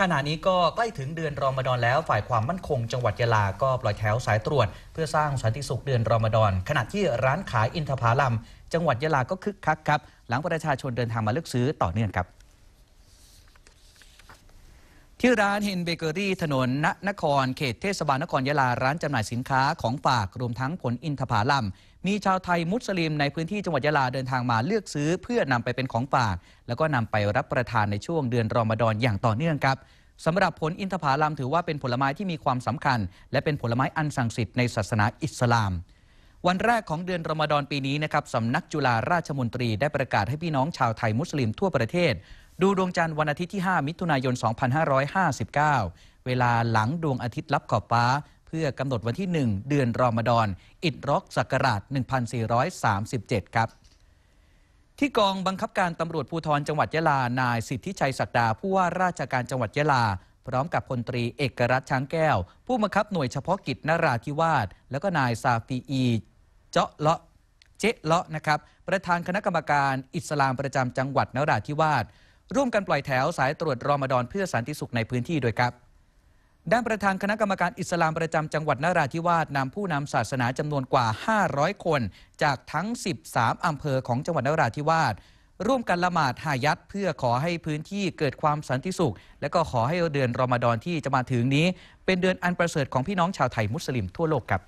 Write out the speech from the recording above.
ขณะนี้ก็ใกล้ถึงเดือนรอมฎอนแล้วฝ่ายความมั่นคงจังหวัดยะลา ก็ปล่อยแถวสายตรวจ เพื่อสร้างสันติสุขเดือนรอมฎอน ขณะที่ร้านขายอินทผลัม จังหวัดยะลา ก็คึกคักครับ หลังประชาชนเดินทางมาเลือกซื้อต่อเนื่องครับชื่อร้านเฮนเบเกอรี่ถนนณนครเขตเทศบาลนครยะลาร้านจำหน่ายสินค้าของฝากรวมทั้งผลอินทผลัม มีชาวไทยมุสลิม ในพื้นที่จังหวัดยะลาเดินทางมาเลือกซื้อเพื่อนำไปเป็นของฝาก แล้วก็นำไปรับประทานในช่วงเดือนรอมฎอน อย่างต่อเนื่องครับสำหรับผลอินทผลัมถือว่าเป็นผลไม้ที่มีความสำคัญ และเป็นผลไม้อันศักดิ์สิทธิ์ในศาสนาอิสลามวันแรกของเดือนรอมฎอนปีนี้นะครับสำนักจุฬาราชมนตรีได้ประกาศให้พี่น้องชาวไทยมุสลิมทั่วประเทศดูดวงจันทร์วันอาทิตย์ที่ 5 มิถุนายน 2559 เวลาหลังดวงอาทิตย์ลับขอบฟ้า เพื่อกำหนดวันที่ 1 เดือนรอมฎอนอิดร็อกศักราช 1437 ครับ ที่กองบังคับการตำรวจภูธรจังหวัดยะลา นายสิทธิชัยศักดาผู้ว่าราชการจังหวัดยะลา พร้อมกับพลตรีเอกรัชช้างแก้ว ผู้บังคับหน่วยเฉพาะกิจนราธิวาสแล้วก็นายซาฟีอีเจาะเลาะเจ๊เลาะนะครับประธานคณะกรรมการ อิสลามประจำจังหวัดนราธิวาสร่วมกันปล่อยแถวสายตรวจ รอมฎอนเพื่อสันติสุขในพื้นที่ด้วยครับ ด้านประธานคณะกรรมการอิสลามประจำจังหวัดนราธิวาสนำผู้นำศาสนาจำนวนกว่า 500 คน จากทั้ง 13อำเภอของจังหวัดนราธิวาสร่วมกันละหมาดหายัดเพื่อขอให้พื้นที่เกิดความสันติสุข และก็ขอให้เดือนรอมฎอนที่จะมาถึงนี้ เป็นเดือนอันประเสริฐของพี่น้องชาวไทยมุสลิมทั่วโลกครับ